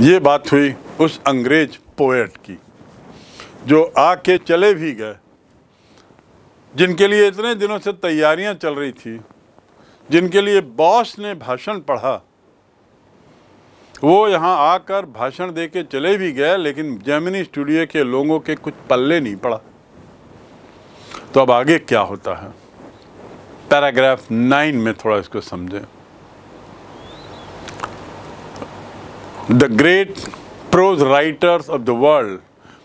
ये बात हुई उस अंग्रेज पोएट की जो आके चले भी गए जिनके लिए इतने दिनों से तैयारियां चल रही थी जिनके लिए बॉस ने भाषण पढ़ा वो यहाँ आकर भाषण दे के चले भी गए लेकिन जैमिनी स्टूडियो के लोगों के कुछ पल्ले नहीं पड़ा तो अब आगे क्या होता है पैराग्राफ नाइन में थोड़ा इसको समझें The great prose writers of the world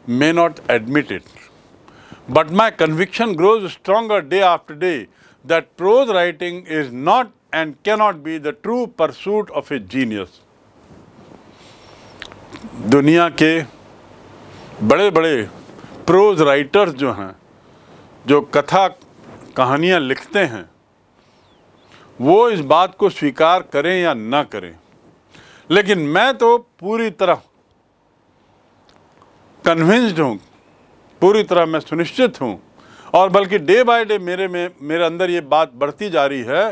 may not admit it, but my conviction grows stronger day after day that prose writing is not and cannot be the true pursuit of a genius. duniya ke bade bade prose writers jo hain jo katha kahaniyan likhte hain wo is baat ko swikar kare ya na kare लेकिन मैं तो पूरी तरह convinced हूँ पूरी तरह मैं सुनिश्चित हूँ और बल्कि डे बाय डे मेरे में मेरे अंदर ये बात बढ़ती जा रही है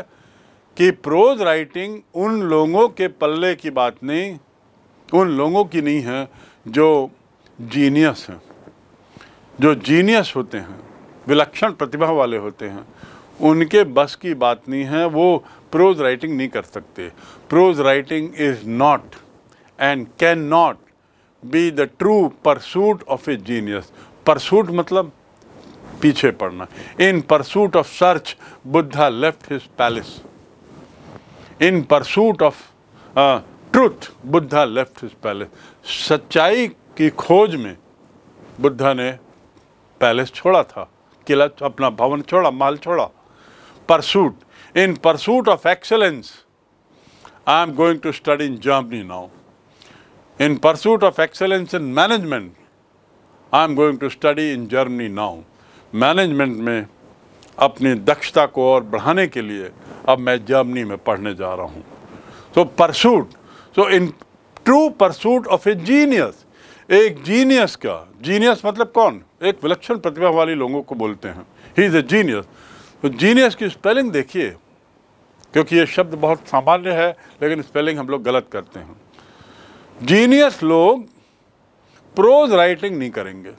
कि प्रोज राइटिंग उन लोगों के पल्ले की बात नहीं उन लोगों की नहीं है जो जीनियस हैं जो जीनियस होते हैं विलक्षण प्रतिभा वाले होते हैं उनके बस की बात नहीं है वो प्रोज राइटिंग नहीं कर सकते prose writing is not and cannot be the true pursuit of a genius. Pursuit matlab piche पड़ना In pursuit of search, Buddha left his palace. In pursuit of uh, truth, Buddha left his palace. Sachai ki khoj mein, Buddha ne palace choda tha. Kila apna bhavan choda, mal choda. Pursuit. In pursuit of excellence, I am going to study in Germany now. In pursuit of excellence in management, I am going to study in Germany now. Management में अपनी दक्षता को और बढ़ाने के लिए अब मैं जर्मनी में पढ़ने जा रहा हूँ so pursuit so in true pursuit of a genius एक जीनियस का जीनियस मतलब कौन एक विलक्षण प्रतिभा वाले लोगों को बोलते हैं ही इज़ ए जीनियस तो जीनियस की स्पेलिंग देखिए क्योंकि ये शब्द बहुत सामान्य है लेकिन स्पेलिंग हम लोग गलत करते हैं जीनियस लोग प्रोज राइटिंग नहीं करेंगे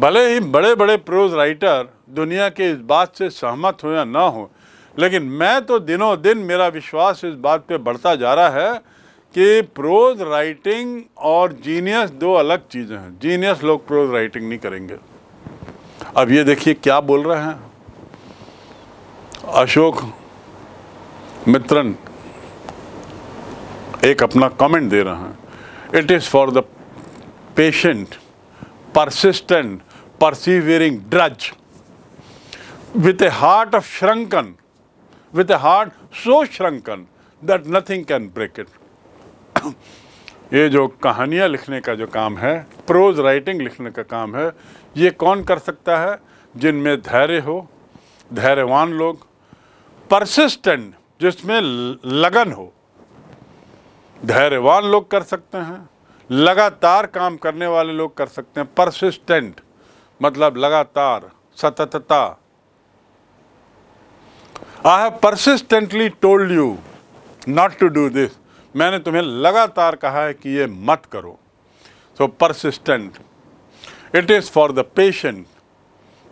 भले ही बड़े बड़े प्रोज राइटर दुनिया के इस बात से सहमत हो या ना हो लेकिन मैं तो दिनों दिन मेरा विश्वास इस बात पे बढ़ता जा रहा है कि प्रोज राइटिंग और जीनियस दो अलग चीज़ें हैं जीनियस लोग प्रोज राइटिंग नहीं करेंगे अब ये देखिए क्या बोल रहे हैं अशोक मित्रन एक अपना कमेंट दे रहा है it is for the patient persistent persevering drudge with a heart of shrunken with a heart so shrunken that nothing can break it ये जो कहानियाँ लिखने का जो काम है प्रोज राइटिंग लिखने का काम है ये कौन कर सकता है जिनमें धैर्य हो धैर्यवान लोग परसिस्टेंट जिसमें लगन हो धैर्यवान लोग कर सकते हैं लगातार काम करने वाले लोग कर सकते हैं परसिस्टेंट मतलब लगातार सततता I have persistently told you not to do this मैंने तुम्हें लगातार कहा है कि ये मत करो so persistent it is for the patient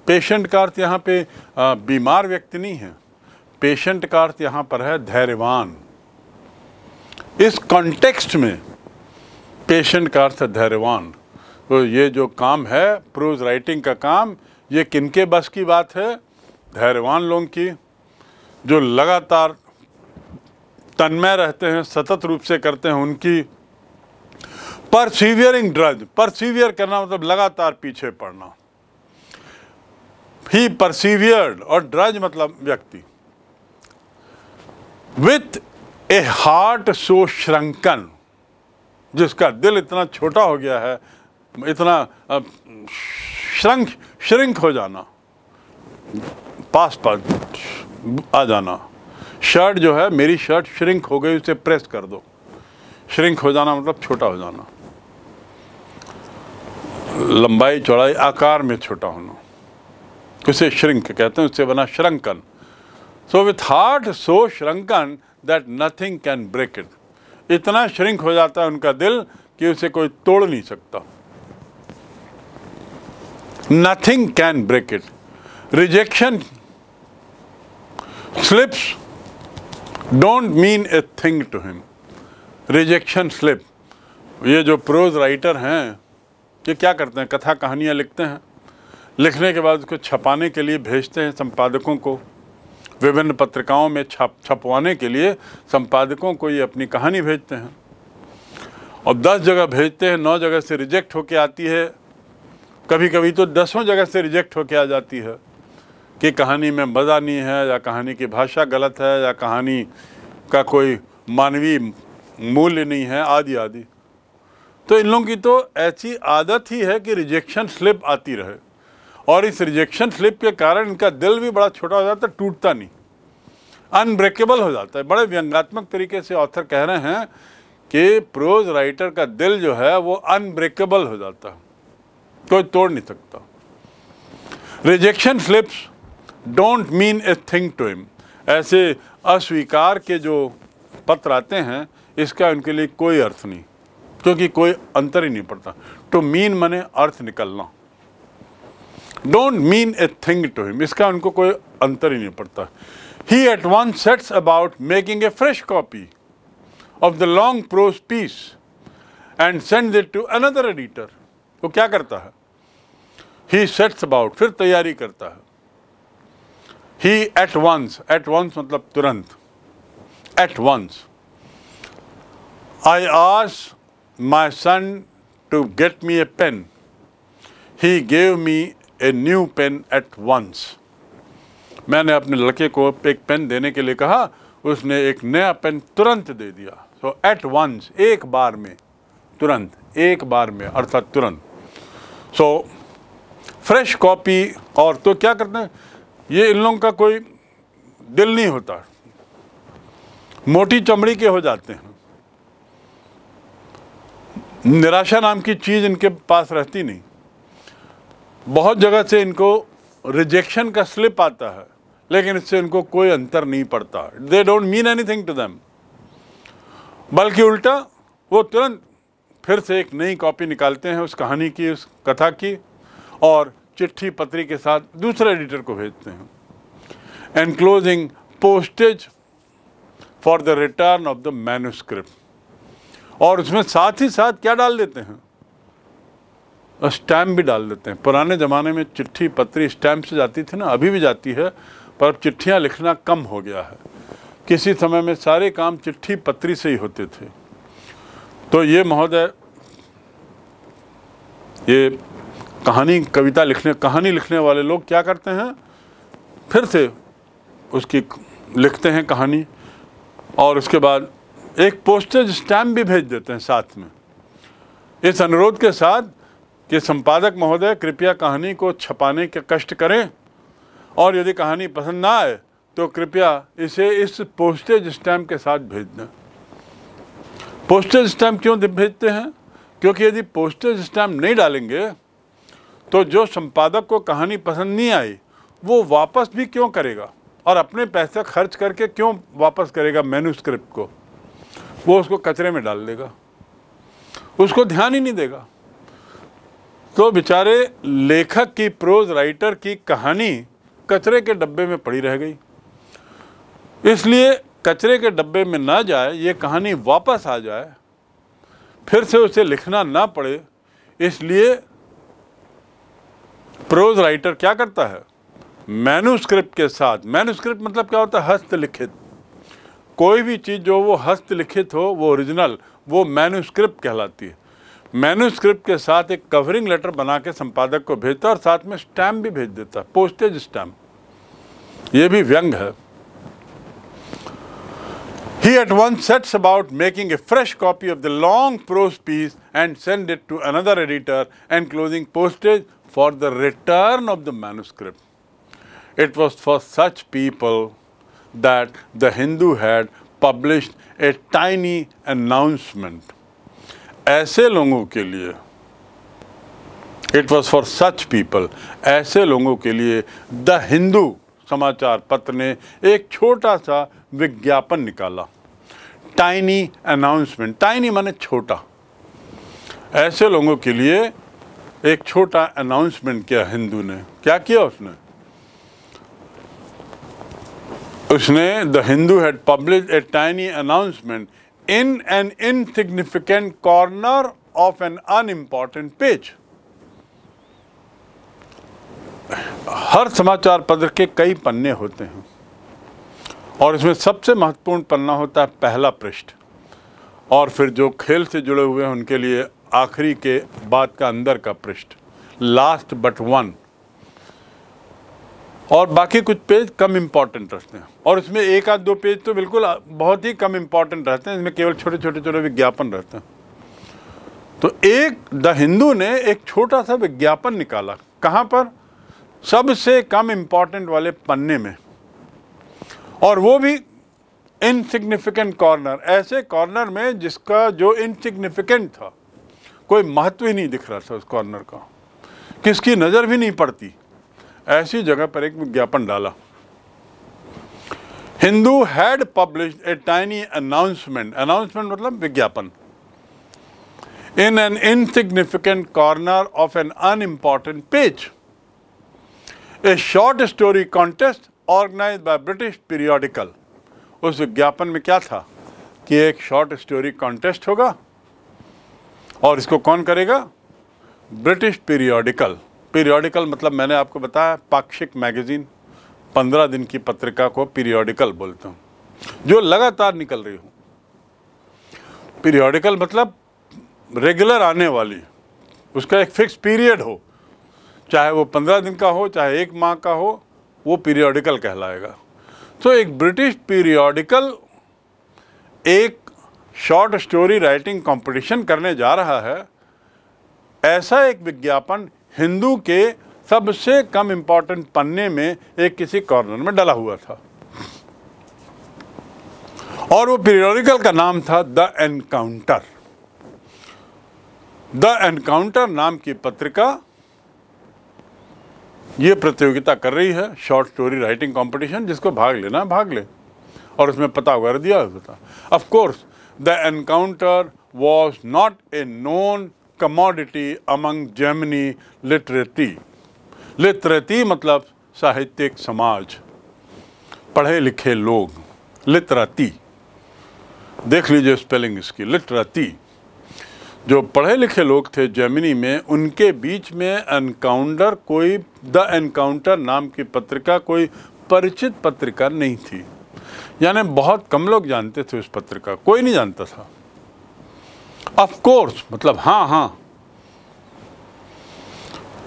patient का अर्थ यहाँ पे बीमार व्यक्ति नहीं है पेशेंट का अर्थ यहाँ पर है धैर्यवान इस कॉन्टेक्स्ट में पेशेंट का अर्थ है धैर्यवान तो ये जो काम है प्रोज राइटिंग का काम ये किनके बस की बात है धैर्यवान लोगों की जो लगातार तन्मय रहते हैं सतत रूप से करते हैं उनकी परसीवियरिंग ड्रज परसीवियर करना मतलब लगातार पीछे पड़ना ही परसीवियर्ड और ड्रज मतलब व्यक्ति विथ ए हार्ट सो श्रंकन जिसका दिल इतना छोटा हो गया है इतना श्रंक श्रिंक हो जाना पास पास आ जाना शर्ट जो है मेरी शर्ट श्रिंक हो गई उसे प्रेस कर दो श्रिंक हो जाना मतलब छोटा हो जाना लंबाई चौड़ाई आकार में छोटा होना उसे श्रिंक कहते हैं उससे बना shrunken so with heart so shrunken that nothing can break it इतना श्रिंक हो जाता है उनका दिल कि उसे कोई तोड़ नहीं सकता nothing can break it rejection slips don't mean a thing to him rejection slip ये जो प्रोज राइटर हैं ये क्या करते हैं कथा कहानियाँ लिखते हैं लिखने के बाद उसको छपाने के लिए भेजते हैं संपादकों को विभिन्न पत्रिकाओं में छप छपवाने के लिए संपादकों को ये अपनी कहानी भेजते हैं और दस जगह भेजते हैं नौ जगह से रिजेक्ट होके आती है कभी कभी तो दसों जगह से रिजेक्ट होके आ जाती है कि कहानी में मज़ा नहीं है या कहानी की भाषा गलत है या कहानी का कोई मानवीय मूल्य नहीं है आदि आदि तो इन लोगों की तो ऐसी आदत ही है कि रिजेक्शन स्लिप आती रहे और इस रिजेक्शन स्लिप के कारण इनका दिल भी बड़ा छोटा हो जाता है टूटता नहीं अनब्रेकेबल हो जाता है बड़े व्यंगात्मक तरीके से ऑथर कह रहे हैं कि प्रोज राइटर का दिल जो है वो अनब्रेकेबल हो जाता है कोई तोड़ नहीं सकता rejection slips don't mean a thing to him ऐसे अस्वीकार के जो पत्र आते हैं इसका उनके लिए कोई अर्थ नहीं क्योंकि कोई अंतर ही नहीं पड़ता टू मीन मने अर्थ निकलना don't mean a thing to him. इसका उनको कोई अंतर ही नहीं पड़ता. He at once sets about making a fresh copy of the long prose piece and sends it to another editor. वो क्या करता है? He sets about फिर तैयारी करता है. He at once, at once मतलब तुरंत, at once. I ask my son to get me a pen. He gave me a new pen at once मैंने अपने लड़के को एक पेन देने के लिए कहा उसने एक नया पेन तुरंत दे दिया सो एट वंस एक बार में तुरंत एक बार में अर्थात तुरंत सो फ्रेश कॉपी और तो क्या करते हैं ये इन लोगों का कोई दिल नहीं होता मोटी चमड़ी के हो जाते हैं निराशा नाम की चीज़ इनके पास रहती नहीं बहुत जगह से इनको रिजेक्शन का स्लिप आता है लेकिन इससे इनको कोई अंतर नहीं पड़ता they don't mean anything to them बल्कि उल्टा वो तुरंत फिर से एक नई कॉपी निकालते हैं उस कहानी की उस कथा की और चिट्ठी पत्री के साथ दूसरे एडिटर को भेजते हैं enclosing postage for the return of the manuscript और उसमें साथ ही साथ क्या डाल देते हैं स्टैम्प भी डाल देते हैं पुराने ज़माने में चिट्ठी पत्री स्टैम्प से जाती थी ना अभी भी जाती है पर अब चिट्ठियाँ लिखना कम हो गया है किसी समय में सारे काम चिट्ठी पत्री से ही होते थे तो ये महोदय ये कहानी कविता लिखने कहानी लिखने वाले लोग क्या करते हैं फिर से उसकी लिखते हैं कहानी और उसके बाद एक पोस्टेज स्टैम्प भी भेज देते हैं साथ में इस अनुरोध के साथ कि संपादक महोदय कृपया कहानी को छपाने के कष्ट करें और यदि कहानी पसंद ना आए तो कृपया इसे इस पोस्टेज स्टैम्प के साथ भेज दें पोस्टेज स्टैम्प क्यों भेजते हैं क्योंकि यदि पोस्टेज स्टैम्प नहीं डालेंगे तो जो संपादक को कहानी पसंद नहीं आई वो वापस भी क्यों करेगा और अपने पैसे खर्च करके क्यों वापस करेगा मैन्यूस्क्रिप्ट को वो उसको कचरे में डाल देगा उसको ध्यान ही नहीं देगा तो बेचारे लेखक की प्रोज राइटर की कहानी कचरे के डब्बे में पड़ी रह गई इसलिए कचरे के डब्बे में ना जाए ये कहानी वापस आ जाए फिर से उसे लिखना ना पड़े इसलिए प्रोज राइटर क्या करता है मैनुस्क्रिप्ट के साथ मैनुस्क्रिप्ट मतलब क्या होता है हस्तलिखित कोई भी चीज़ जो वो हस्तलिखित हो वो ओरिजिनल वो मैनुस्क्रिप्ट कहलाती है मैन्यूस्क्रिप्ट के साथ एक कवरिंग लेटर बना के संपादक को भेजता और साथ में स्टैम्प भी भेज देता पोस्टेज स्टैम्प ये भी व्यंग है he at once sets about making a fresh copy of the long prose piece and send it to another editor and closing postage for the return of the manuscript it was for such people that the Hindu had publish a tiny announcement ऐसे लोगों के लिए it was for such people ऐसे लोगों के लिए the Hindu समाचार पत्र ने एक छोटा सा विज्ञापन निकाला टाइनी अनाउंसमेंट टाइनी माने छोटा ऐसे लोगों के लिए एक छोटा अनाउंसमेंट किया हिंदू ने क्या किया उसने उसने the Hindu had publish a tiny announcement in an insignificant corner of an unimportant page. हर समाचार पत्र के कई पन्ने होते हैं और इसमें सबसे महत्वपूर्ण पन्ना होता है पहला पृष्ठ और फिर जो खेल से जुड़े हुए हैं उनके लिए आखिरी के बाद का अंदर का पृष्ठ लास्ट बट वन और बाकी कुछ पेज कम इम्पॉर्टेंट रहते हैं और इसमें एक आध दो पेज तो बिल्कुल बहुत ही कम इम्पॉर्टेंट रहते हैं इसमें केवल छोटे छोटे छोटे विज्ञापन रहते हैं तो एक द हिंदू ने एक छोटा सा विज्ञापन निकाला कहाँ पर सबसे कम इम्पॉर्टेंट वाले पन्ने में और वो भी इनसिग्निफिकेंट कॉर्नर ऐसे कॉर्नर में जिसका जो इनसिग्निफिकेंट था कोई महत्व ही नहीं दिख रहा था उस कॉर्नर का किसकी नज़र भी नहीं पड़ती ऐसी जगह पर एक विज्ञापन डाला Hindu had publish a tiny announcement announcement मतलब विज्ञापन in an insignificant corner of an unimportant page a short story contest organise by British periodical उस विज्ञापन में क्या था कि एक शॉर्ट स्टोरी कॉन्टेस्ट होगा और इसको कौन करेगा ब्रिटिश पीरियोडिकल पीरियोडिकल मतलब मैंने आपको बताया पाक्षिक मैगजीन पंद्रह दिन की पत्रिका को पीरियोडिकल बोलता हूँ जो लगातार निकल रही हूँ पीरियोडिकल मतलब रेगुलर आने वाली उसका एक फिक्स पीरियड हो चाहे वो पंद्रह दिन का हो चाहे एक माह का हो वो पीरियोडिकल कहलाएगा तो एक ब्रिटिश पीरियोडिकल एक शॉर्ट स्टोरी राइटिंग कंपटीशन करने जा रहा है ऐसा एक विज्ञापन हिंदू के सबसे कम इम्पॉर्टेंट पन्ने में एक किसी कॉर्नर में डला हुआ था और वो पीरियोडिकल का नाम था द एनकाउंटर द एनकाउंटर नाम की पत्रिका ये प्रतियोगिता कर रही है शॉर्ट स्टोरी राइटिंग कंपटीशन जिसको भाग लेना भाग ले और उसमें पता वगैरह दिया होता of course the encounter was not a known commodity among Germany literati. Literati मतलब साहित्यिक समाज पढ़े लिखे लोग लिटराती देख लीजिए स्पेलिंग इसकी लिटराती जो पढ़े लिखे लोग थे जर्मनी में उनके बीच में एनकाउंटर कोई द एनकाउंटर नाम की पत्रिका कोई परिचित पत्रिका नहीं थी यानी बहुत कम लोग जानते थे उस पत्रिका कोई नहीं जानता था ऑफ कोर्स मतलब हाँ हाँ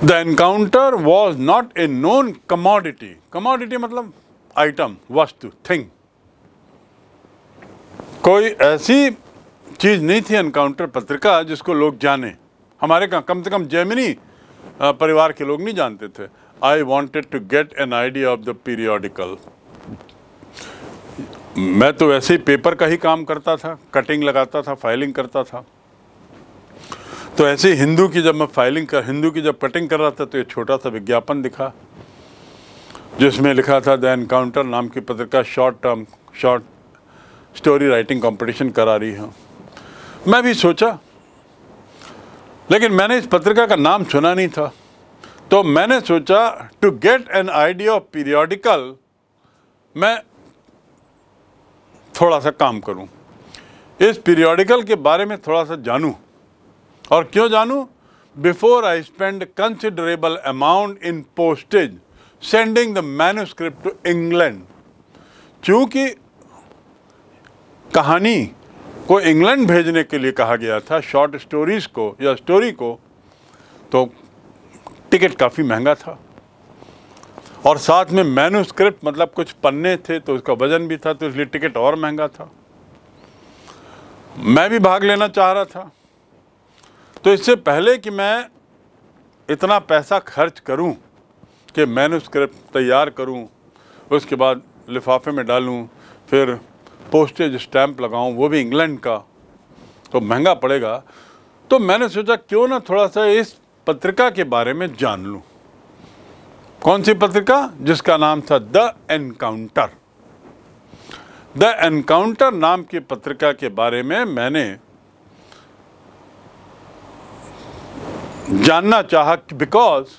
the encounter was not a known commodity commodity मतलब आइटम वस्तु थिंग कोई ऐसी चीज़ नहीं थी एनकाउंटर पत्रिका जिसको लोग जाने हमारे कहाँ कम से कम जैमिनी परिवार के लोग नहीं जानते थे I wanted to get an idea of the periodical मैं तो वैसे ही पेपर का ही काम करता था कटिंग लगाता था फाइलिंग करता था तो ऐसे हिंदू की जब मैं फाइलिंग कर हिंदू की जब कटिंग कर रहा था तो ये छोटा सा विज्ञापन दिखा जिसमें लिखा था द एनकाउंटर नाम की पत्रिका short term short story writing competition करा रही है मैं भी सोचा लेकिन मैंने इस पत्रिका का नाम सुना नहीं था तो मैंने सोचा to get an idea of periodical मैं थोड़ा सा काम करूं इस पीरियोडिकल के बारे में थोड़ा सा जानूं और क्यों जानूं before I spend considerable amount in postage sending the manuscript to England क्योंकि कहानी को इंग्लैंड भेजने के लिए कहा गया था शॉर्ट स्टोरीज़ को या स्टोरी को तो टिकट काफ़ी महंगा था और साथ में मैनुस्क्रिप्ट मतलब कुछ पन्ने थे तो उसका वज़न भी था तो इसलिए टिकट और महंगा था मैं भी भाग लेना चाह रहा था तो इससे पहले कि मैं इतना पैसा खर्च करूं कि मैनुस्क्रिप्ट तैयार करूं उसके बाद लिफाफे में डालूं फिर पोस्टेज स्टैम्प लगाऊं वो भी इंग्लैंड का तो महंगा पड़ेगा तो मैंने सोचा क्यों ना थोड़ा सा इस पत्रिका के बारे में जान लूँ कौन सी पत्रिका जिसका नाम था द एनकाउंटर द एनकाउंटर नाम की पत्रिका के बारे में मैंने जानना चाहा because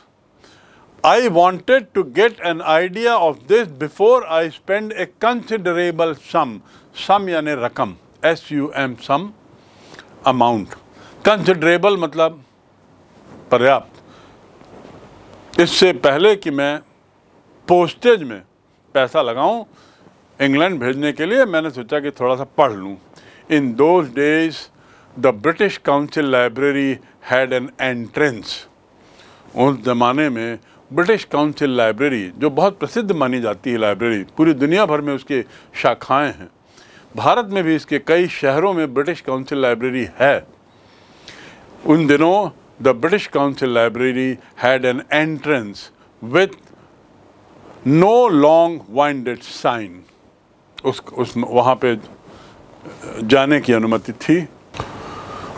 I wanted to get an idea of this before I spend a considerable sum sum यानी रकम S U M sum amount considerable मतलब पर्याप्त इससे पहले कि मैं पोस्टेज में पैसा लगाऊं इंग्लैंड भेजने के लिए मैंने सोचा कि थोड़ा सा पढ़ लूं in those days the British Council library had an entrance उस ज़माने में ब्रिटिश काउंसिल लाइब्रेरी जो बहुत प्रसिद्ध मानी जाती है लाइब्रेरी पूरी दुनिया भर में उसके शाखाएं हैं भारत में भी इसके कई शहरों में ब्रिटिश काउंसिल लाइब्रेरी है उन दिनों the British Council Library had an entrance with no long winded sign. उस उस वहाँ पे जाने की अनुमति थी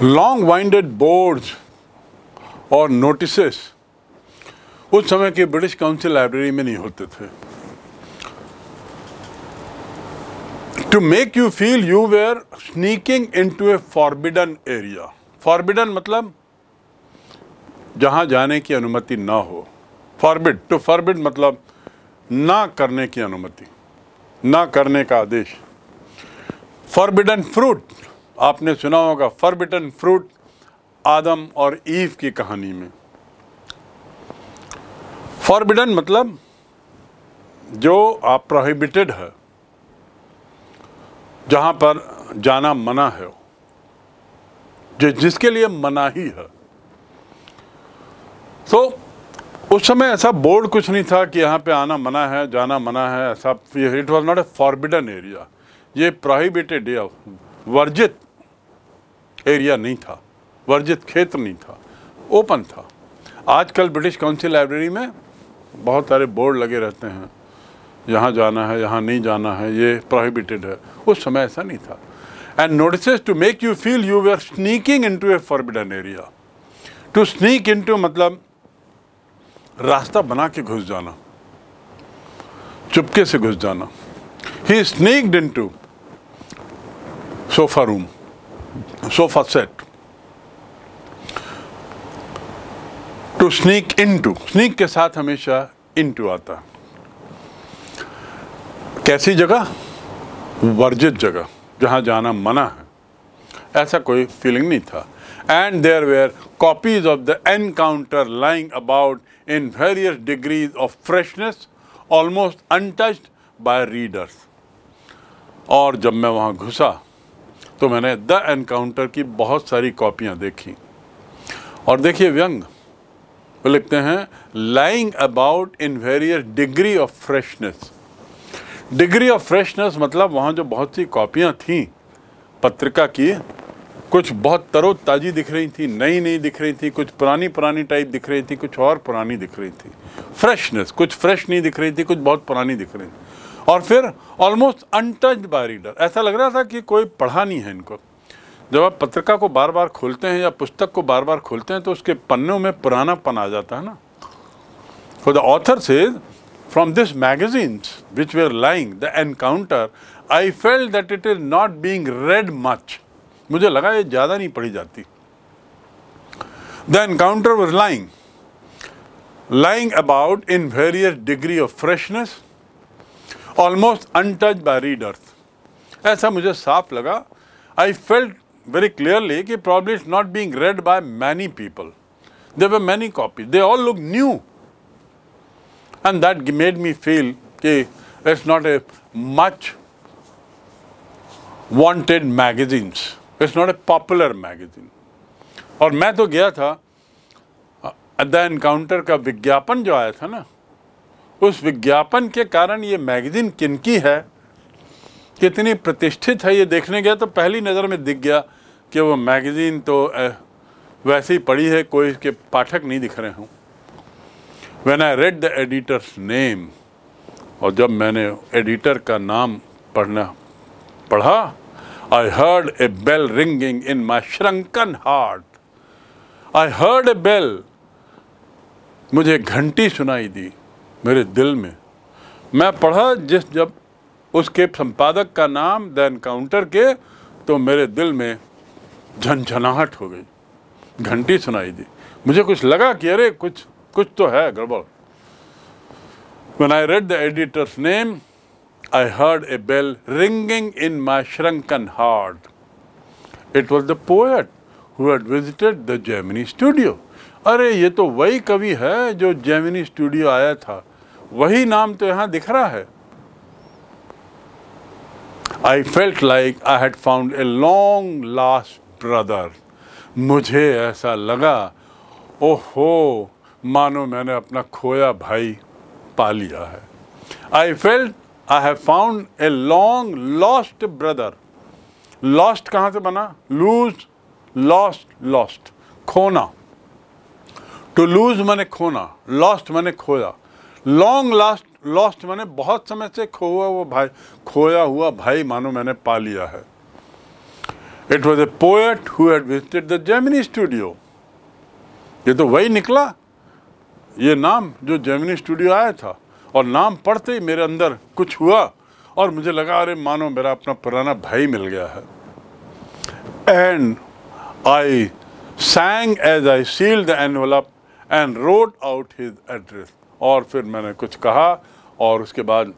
लॉन्ग वाइंडेड बोर्ड्स और नोटिसेस उस समय के ब्रिटिश काउंसिल लाइब्रेरी में नहीं होते थे to make you feel you were sneaking into a forbidden area forbidden मतलब जहाँ जाने की अनुमति ना हो फॉरबिड टू फॉरबिड मतलब ना करने की अनुमति ना करने का आदेश फॉरबिडन फ्रूट आपने सुना होगा फॉरबिडन फ्रूट आदम और ईव की कहानी में फॉरबिडन मतलब जो आप प्रोहिबिटेड है जहाँ पर जाना मना है जिसके लिए मना ही है सो तो so, उस समय ऐसा बोर्ड कुछ नहीं था कि यहाँ पे आना मना है जाना मना है ऐसा it was not a forbidden area ये प्रोहिबिटेड या वर्जित एरिया नहीं था वर्जित क्षेत्र नहीं था ओपन था आजकल ब्रिटिश काउंसिल लाइब्रेरी में बहुत सारे बोर्ड लगे रहते हैं यहाँ जाना है यहाँ नहीं जाना है ये प्रोहिबिटेड है उस समय ऐसा नहीं था and notice to make you feel you we are sneaking into a forbidden area to sneak into मतलब रास्ता बना के घुस जाना चुपके से घुस जाना ही sneaked in to sofa room sofa set to sneak into sneak के साथ हमेशा इन टू आता कैसी जगह वर्जित जगह जहां जाना मना है ऐसा कोई फीलिंग नहीं था and there were copies of the Encounter lying about in various degrees of freshness almost untouched by readers. और जब मैं वहाँ घुसा तो मैंने द एनकाउंटर की बहुत सारी कॉपियाँ देखी और देखिए व्यंग वो लिखते हैं lying about in various degree of freshness degree of freshness मतलब वहाँ जो बहुत सी कॉपियाँ थीं पत्रिका की कुछ बहुत तरोताजी दिख रही थी नई नई दिख रही थी कुछ पुरानी पुरानी टाइप दिख रही थी कुछ और पुरानी दिख रही थी फ्रेशनेस कुछ फ्रेश नहीं दिख रही थी कुछ बहुत पुरानी दिख रही थी और फिर ऑलमोस्ट अनटच्ड बाय रीडर ऐसा लग रहा था कि कोई पढ़ा नहीं है इनको जब आप पत्रिका को बार बार खोलते हैं या पुस्तक को बार बार खोलते हैं तो उसके पन्नों में पुराना पन आ जाता है ना for the author says this magazines which we are lying the Encounter I felt that it is not being read much मुझे लगा ये ज़्यादा नहीं पढ़ी जाती the encounter was lying lying about in various degree of freshness almost untouch by readers ऐसा मुझे साफ लगा आई फेल्ट वेरी क्लियरली कि problem is not being read by many people they were many copy they all look new and that made me feel कि it's not a much wanted magazines it's not a popular magazine और मैं तो गया था the encounter का विज्ञापन जो आया था ना उस विज्ञापन के कारण ये मैगज़ीन किनकी है कितनी प्रतिष्ठित है ये देखने गया तो पहली नज़र में दिख गया कि वो मैगज़ीन तो वैसे ही पड़ी है कोई इसके पाठक नहीं दिख रहे हूँ when I read the editor's name और जब मैंने एडिटर का नाम पढ़ना पढ़ा I heard a bell ringing in my shrunken heart. I heard a bell. मुझे घंटी सुनाई दी मेरे दिल में मैं पढ़ा जिस जब उसके संपादक का नाम द एनकाउंटर के तो मेरे दिल में झंझनाहट हो गई घंटी सुनाई दी मुझे कुछ लगा कि अरे कुछ कुछ तो है गड़बड़ when I read the editor's name, I heard a bell ringing in my shrunken heart. It was the poet who had visited the Gemini studio. अरे ये तो वही कवि है जो Gemini studio आया था वही नाम तो यहाँ दिख रहा है I felt like I had found a long lost brother. मुझे ऐसा लगा ओहो मानो मैंने अपना खोया भाई पा लिया है I felt I have found a long lost brother lost कहाँ से बना लूज लॉस्ट लॉस्ट खोना टू लूज मैंने खोना लॉस्ट मैंने खोया लॉन्ग लास्ट लॉस्ट मैंने बहुत समय से खोया हुआ भाई खोया हुआ भाई मानो मैंने पा लिया है it was a poet who had visited the Gemini Studio ये तो वही निकला ये नाम जो जेमिनी स्टूडियो आया था और नाम पढ़ते ही मेरे अंदर कुछ हुआ और मुझे लगा अरे मानो मेरा अपना पुराना भाई मिल गया है and I sang as I seal the envelope and wrote out his address और फिर मैंने कुछ कहा और उसके बाद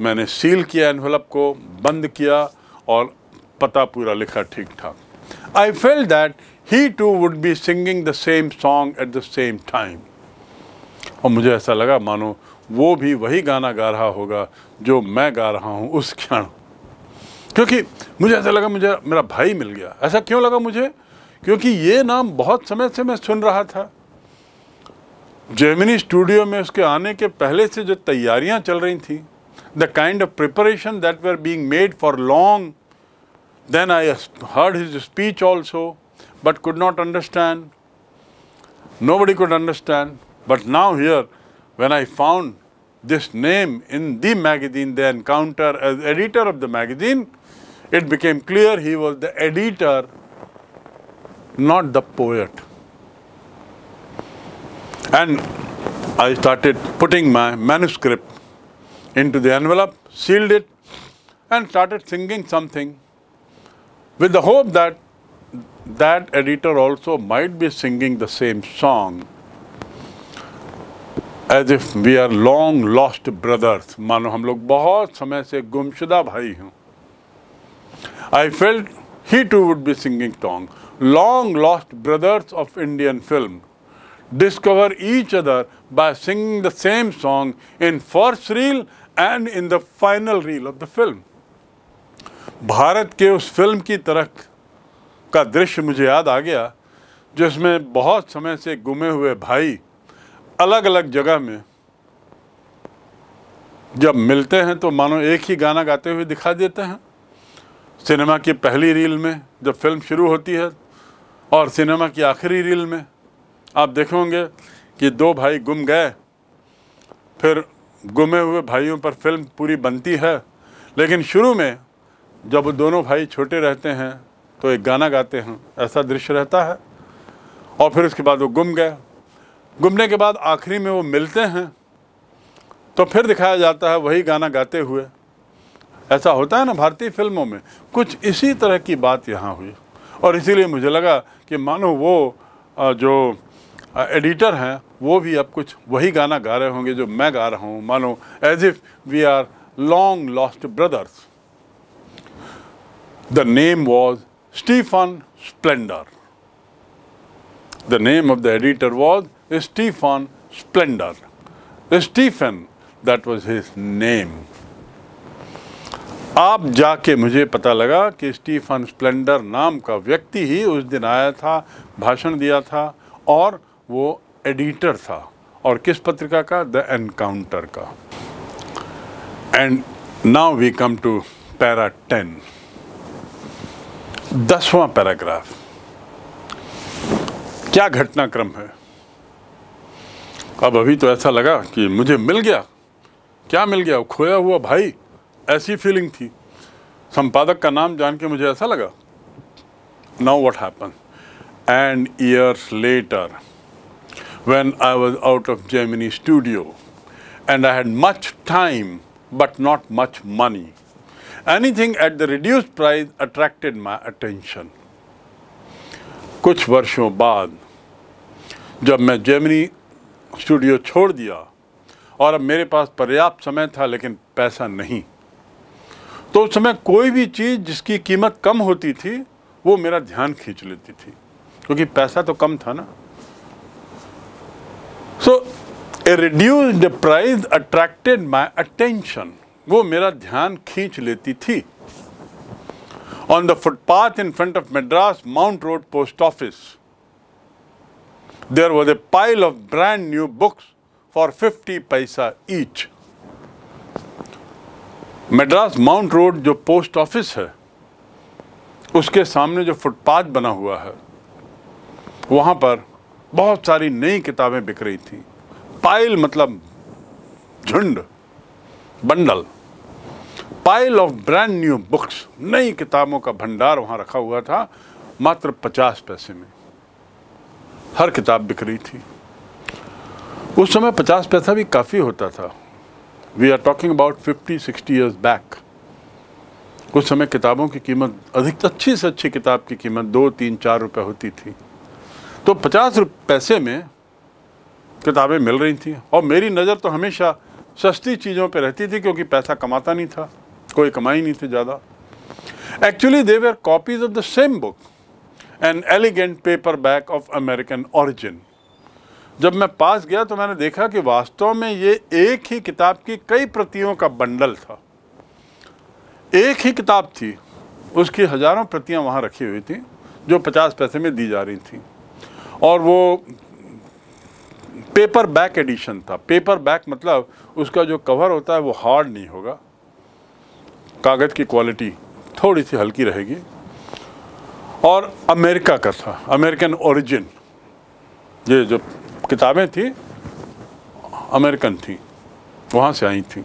मैंने सील किया एनवलप को बंद किया और पता पूरा लिखा ठीक ठाक I feel that he too would be singing the same song at the same time और मुझे ऐसा लगा मानो वो भी वही गाना गा रहा होगा जो मैं गा रहा हूँ उस क्षण क्योंकि मुझे ऐसा लगा मुझे मेरा भाई मिल गया ऐसा क्यों लगा मुझे क्योंकि ये नाम बहुत समय से मैं सुन रहा था जेमिनी स्टूडियो में उसके आने के पहले से जो तैयारियां चल रही थी the kind of preparation that were being made for long then I heard his speech also but could not understand nobody could understand but now here When I found this name in the magazine, the encounter as uh, editor of the magazine, it became clear he was the editor, not the poet. And I started putting my manuscript into the envelope, sealed it, and started singing something with the hope that that editor also might be singing the same song as if we are long lost brothers मानो हम लोग बहुत समय से गुमशुदा भाई हूँ I felt he too would be singing tong long lost brothers of Indian film discover each other by singing the same song in first reel and in the final reel of the film Bharat के उस film की तरह का दृश्य मुझे याद आ गया जिसमें बहुत समय से गुमे हुए भाई अलग अलग जगह में जब मिलते हैं तो मानो एक ही गाना गाते हुए दिखा देते हैं सिनेमा की पहली रील में जब फिल्म शुरू होती है और सिनेमा की आखिरी रील में आप देखोगे कि दो भाई गुम गए फिर गुमे हुए भाइयों पर फिल्म पूरी बनती है लेकिन शुरू में जब दोनों भाई छोटे रहते हैं तो एक गाना गाते हैं ऐसा दृश्य रहता है और फिर उसके बाद वो गुम गए गुमने के बाद आखिरी में वो मिलते हैं तो फिर दिखाया जाता है वही गाना गाते हुए ऐसा होता है ना भारतीय फिल्मों में कुछ इसी तरह की बात यहाँ हुई और इसीलिए मुझे लगा कि मानो वो जो एडिटर हैं वो भी अब कुछ वही गाना गा रहे होंगे जो मैं गा रहा हूँ मानो as if we are long lost brothers the name was Stephen Splendor the name of the editor was Stephen Splendor. Stephen, that was his name. आप जाके मुझे पता लगा कि स्टीफन स्प्लेंडर नाम का व्यक्ति ही उस दिन आया था भाषण दिया था और वो एडिटर था और किस पत्रिका का द एनकाउंटर का and now we come to para ten दसवां पैराग्राफ क्या घटनाक्रम है अब अभी तो ऐसा लगा कि मुझे मिल गया क्या मिल गया खोया हुआ भाई ऐसी फीलिंग थी संपादक का नाम जान के मुझे ऐसा लगा now what happen and years later when I was out of Gemini Studio and I had much time but not much money anything at the reduced price attracted my attention कुछ वर्षों बाद जब मैं Gemini studio छोड़ दिया और अब मेरे पास पर्याप्त समय था लेकिन पैसा नहीं तो उस समय कोई भी चीज़ जिसकी कीमत कम होती थी वो मेरा ध्यान खींच लेती थी क्योंकि पैसा तो कम था ना so a reduce the price attracted my attention वो मेरा ध्यान खींच लेती थी on the footpath in front of Madras Mount Road post office there was a pile of brand new books for 50 paisa each. Madras Mount Road जो post office है उसके सामने जो फुटपाथ बना हुआ है वहाँ पर बहुत सारी नई किताबें बिक रही थी पाइल मतलब झुंड bundle pile of brand new books नई किताबों का भंडार वहाँ रखा हुआ था मात्र पचास पैसे में हर किताब बिक रही थी उस समय पचास पैसा भी काफ़ी होता था we are talking about fifty sixty years back उस समय किताबों की कीमत अधिक अच्छी से अच्छी किताब की कीमत दो तीन चार रुपए होती थी तो पचास पैसे में किताबें मिल रही थी और मेरी नज़र तो हमेशा सस्ती चीज़ों पर रहती थी क्योंकि पैसा कमाता नहीं था कोई कमाई नहीं थी ज़्यादा actually are copies of the same book an elegant paperback of American origin जब मैं पास गया तो मैंने देखा कि वास्तव में ये एक ही किताब की कई प्रतियों का बंडल था एक ही किताब थी उसकी हज़ारों प्रतियां वहाँ रखी हुई थी जो पचास पैसे में दी जा रही थी और वो पेपर बैक एडिशन था पेपर बैक मतलब उसका जो कवर होता है वो हार्ड नहीं होगा कागज़ की क्वालिटी थोड़ी सी हल्की रहेगी और अमेरिका का था अमेरिकन ओरिजिन ये जो किताबें थी अमेरिकन थी वहाँ से आई थी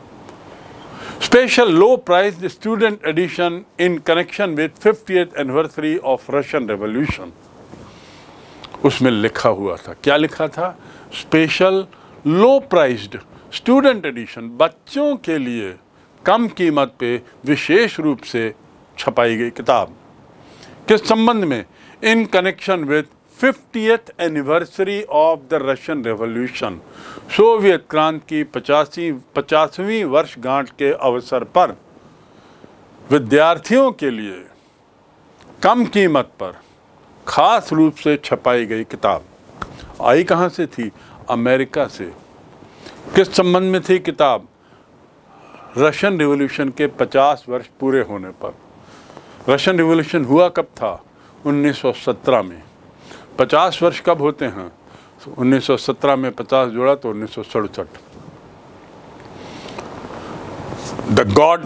special low price student edition in connection with fifty anniversary of Russian revolution उसमें लिखा हुआ था क्या लिखा था special low price student edition बच्चों के लिए कम कीमत पे विशेष रूप से छपाई गई किताब के संबंध में in connection with fifty anniversary of the Russian revolution Soviet क्रांति की पचासी पचासवीं वर्षगांठ के अवसर पर विद्यार्थियों के लिए कम कीमत पर ख़ास रूप से छपाई गई किताब आई कहाँ से थी अमेरिका से किस संबंध में थी किताब रशियन रिवॉल्यूशन के 50 वर्ष पूरे होने पर रशियन रिवोल्यूशन हुआ कब था 1917 में 50 वर्ष कब होते हैं 1917 में 50 जोड़ा तो उन्नीस सौ सड़सठ द गॉड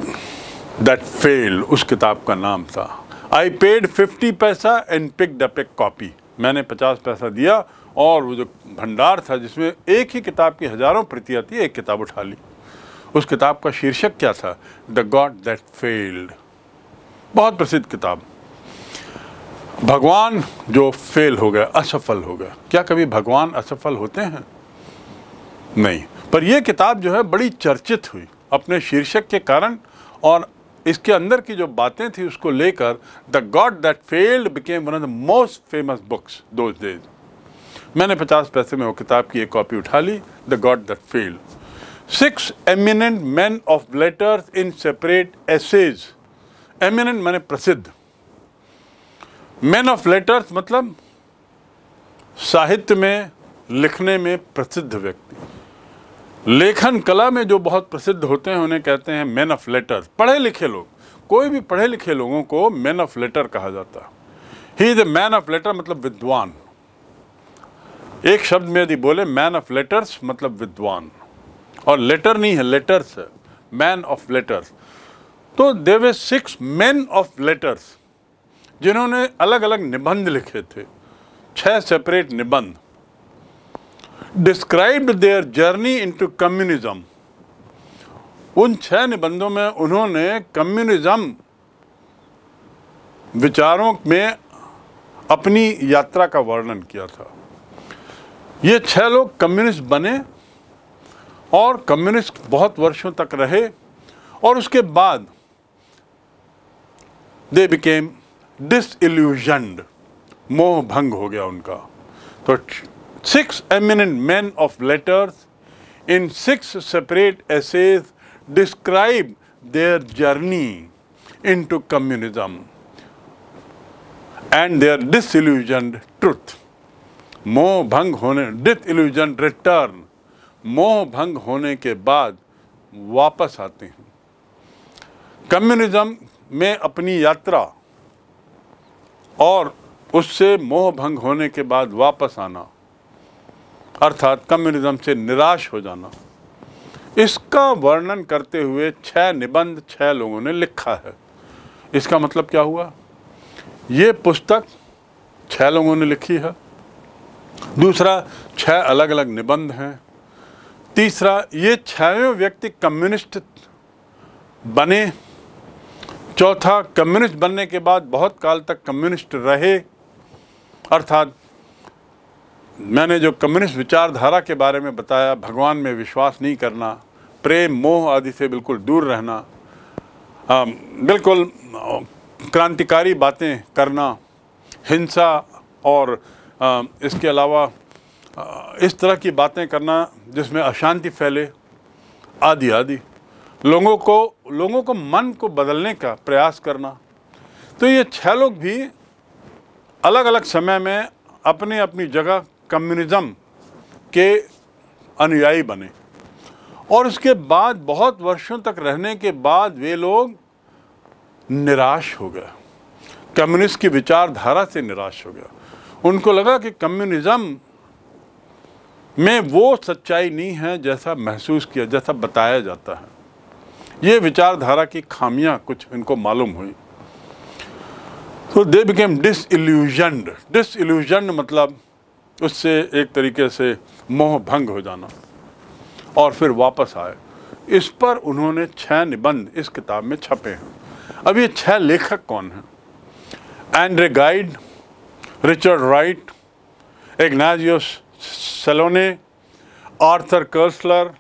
दैट फेल उस किताब का नाम था आई paid 50 paisa and pick the pick copy मैंने 50 पैसा दिया और वो जो भंडार था जिसमें एक ही किताब की हज़ारों प्रति थी एक किताब उठा ली उस किताब का शीर्षक क्या था द गॉड दैट फेल्ड बहुत प्रसिद्ध किताब भगवान जो फेल हो गया असफल हो गया क्या कभी भगवान असफल होते हैं नहीं पर यह किताब जो है बड़ी चर्चित हुई अपने शीर्षक के कारण और इसके अंदर की जो बातें थी उसको लेकर the God That Failed became one of the most famous books though मैंने पचास पैसे में वो किताब की एक कॉपी उठा ली the God That Failed six eminent man of letters in separate essays eminent मैंने प्रसिद्ध मैन ऑफ लेटर्स मतलब साहित्य में लिखने में प्रसिद्ध व्यक्ति लेखन कला में जो बहुत प्रसिद्ध होते हैं उन्हें कहते हैं मैन ऑफ लेटर्स पढ़े लिखे लोग कोई भी पढ़े लिखे लोगों को मैन ऑफ लेटर कहा जाता he is a man of letter मतलब विद्वान एक शब्द में यदि बोले मैन ऑफ लेटर्स मतलब विद्वान और लेटर नहीं है लेटर्स मैन ऑफ लेटर्स तो they were six man of letters जिन्होंने अलग अलग निबंध लिखे थे छह सेपरेट निबंध described their journey into communism उन छह निबंधों में उन्होंने कम्युनिज्म विचारों में अपनी यात्रा का वर्णन किया था ये छह लोग कम्युनिस्ट बने और कम्युनिस्ट बहुत वर्षों तक रहे और उसके बाद दे बिकेम डिसइल्यूजन्ड मोह भंग हो गया उनका तो six eminent man of letters in six separate essays describe their journey into communism and their disillusioned truth मोह भंग होने डिसइल्यूजन रिटर्न मोह भंग होने के बाद वापस आते हैं कम्युनिज्म में अपनी यात्रा और उससे मोह भंग होने के बाद वापस आना अर्थात कम्युनिज्म से निराश हो जाना इसका वर्णन करते हुए छह निबंध छह लोगों ने लिखा है इसका मतलब क्या हुआ ये पुस्तक छह लोगों ने लिखी है दूसरा छह अलग अलग निबंध हैं तीसरा ये छह व्यक्ति कम्युनिस्ट बने चौथा कम्युनिस्ट बनने के बाद बहुत काल तक कम्युनिस्ट रहे अर्थात मैंने जो कम्युनिस्ट विचारधारा के बारे में बताया भगवान में विश्वास नहीं करना प्रेम मोह आदि से बिल्कुल दूर रहना आ, बिल्कुल क्रांतिकारी बातें करना हिंसा और आ, इसके अलावा इस तरह की बातें करना जिसमें अशांति फैले आदि आदि लोगों को लोगों को मन को बदलने का प्रयास करना तो ये छह लोग भी अलग अलग समय में अपनी अपनी जगह कम्युनिज़म के अनुयायी बने और उसके बाद बहुत वर्षों तक रहने के बाद वे लोग निराश हो गए कम्युनिस्ट की विचारधारा से निराश हो गया उनको लगा कि कम्युनिज़्म में वो सच्चाई नहीं है जैसा महसूस किया जैसा बताया जाता है ये विचारधारा की खामियां कुछ इनको मालूम हुई तो दे बिकेम डिस डिसल्यूजन्ड मतलब उससे एक तरीके से मोह भंग हो जाना और फिर वापस आए इस पर उन्होंने छह निबंध इस किताब में छपे हैं अब ये छह लेखक कौन हैं Andre Gide Richard Wright Ignazio Silone Arthur Koestler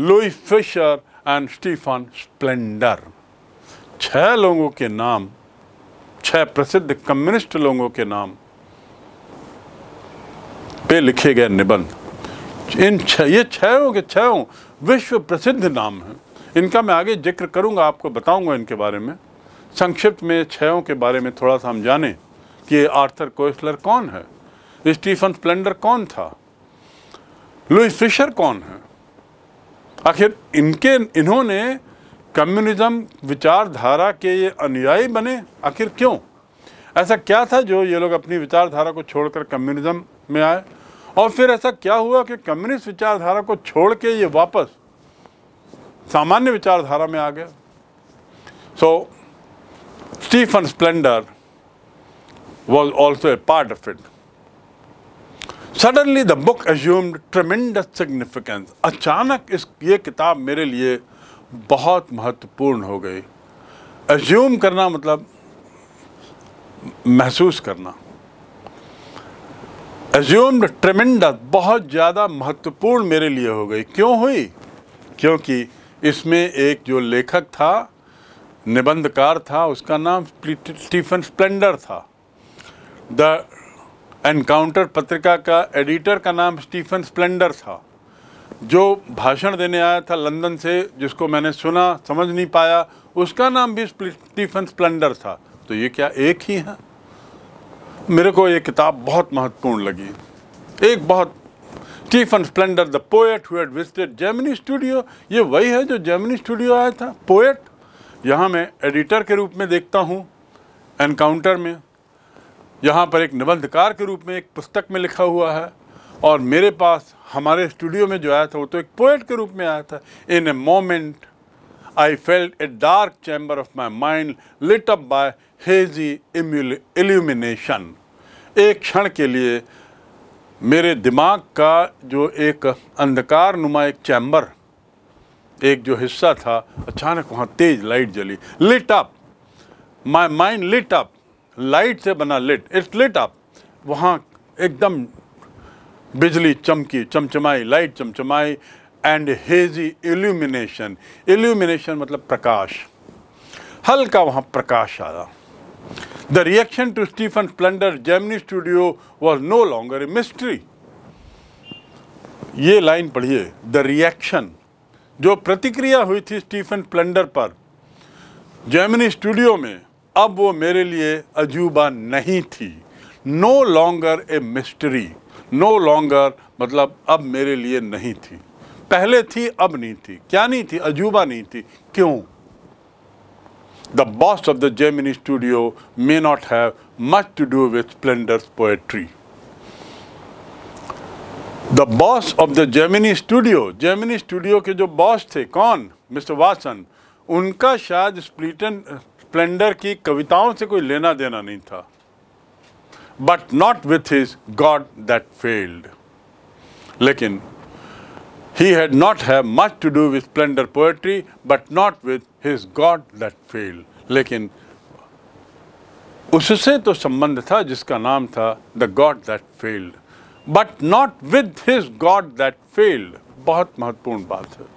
Louis Fischer and Stephen Splendor छह लोगों के नाम छह प्रसिद्ध कम्युनिस्ट लोगों के नाम पे लिखे गए निबंध इन छह ये छहों के छहों विश्व प्रसिद्ध नाम हैं इनका मैं आगे जिक्र करूंगा आपको बताऊंगा इनके बारे में संक्षिप्त में छयों के बारे में थोड़ा सा हम जाने कि ये आर्थर कोस्लर कौन है स्टीफन स्प्लेंडर कौन था लुई फिशर कौन है आखिर इनके इन्होंने कम्युनिज्म विचारधारा के ये अनुयायी बने आखिर क्यों ऐसा क्या था जो ये लोग अपनी विचारधारा को छोड़कर कम्युनिज्म में आए और फिर ऐसा क्या हुआ कि कम्युनिस्ट विचारधारा को छोड़ के ये वापस सामान्य विचारधारा में आ गया so Stephen Splendor was also a part of it suddenly the book assumed tremendous significance अचानक इस ये किताब मेरे लिए बहुत महत्वपूर्ण हो गई एज्यूम करना मतलब महसूस करना एज्यूम्ड ट्रमेंडस बहुत ज़्यादा महत्वपूर्ण मेरे लिए हो गई क्यों हुई क्योंकि इसमें एक जो लेखक था निबंधकार था उसका नाम स्टीफन स्प्लेंडर था द एनकाउंटर पत्रिका का एडिटर का नाम स्टीफन स्प्लेंडर था जो भाषण देने आया था लंदन से जिसको मैंने सुना समझ नहीं पाया उसका नाम भी स्टीफन स्प्लेंडर था तो ये क्या एक ही है मेरे को ये किताब बहुत महत्वपूर्ण लगी एक बहुत Stephen Splendor the poet who had visited Gemini Studio ये वही है जो जर्मनी स्टूडियो आया था पोएट यहाँ मैं एडिटर के रूप में देखता हूँ एनकाउंटर में यहाँ पर एक निबंधकार के रूप में एक पुस्तक में लिखा हुआ है और मेरे पास हमारे स्टूडियो में जो आया था वो तो एक पोइट के रूप में आया था in a moment I felt a dark chamber of my mind lit up by hazy illumination एक क्षण के लिए मेरे दिमाग का जो एक अंधकार नुमा एक चैम्बर एक जो हिस्सा था अचानक वहाँ तेज लाइट जली lit up my mind lit up light से बना लिट इट्स लिट अप वहाँ एकदम बिजली चमकी चमचमाई लाइट चमचमाई एंड हेजी इल्यूमिनेशन इल्यूमिनेशन मतलब प्रकाश हल्का वहाँ प्रकाश आया the reaction to Stephen Splendor Gemini Studio was no longer a mystery ये लाइन पढ़िए द रिएक्शन जो प्रतिक्रिया हुई थी स्टीफन स्प्लेंडर पर जर्मनी स्टूडियो में अब वो मेरे लिए अजूबा नहीं थी no longer a mystery no longer मतलब अब मेरे लिए नहीं थी पहले थी अब नहीं थी क्या नहीं थी अजूबा नहीं थी क्यों the boss of the Gemini Studio may not have much to do with Splendor's poetry the boss of the Gemini Studio Gemini Studio के जो बॉस थे कौन मिस्टर वासन उनका शायद स्प्लिटन स्प्लेंडर की कविताओं से कोई लेना देना नहीं था but not with his God That Failed लेकिन he had not have much to do with Splendor poetry but not with his God That Failed लेकिन उससे तो संबंध था जिसका नाम था the God That Failed but not with his God That Failed बहुत महत्वपूर्ण बात है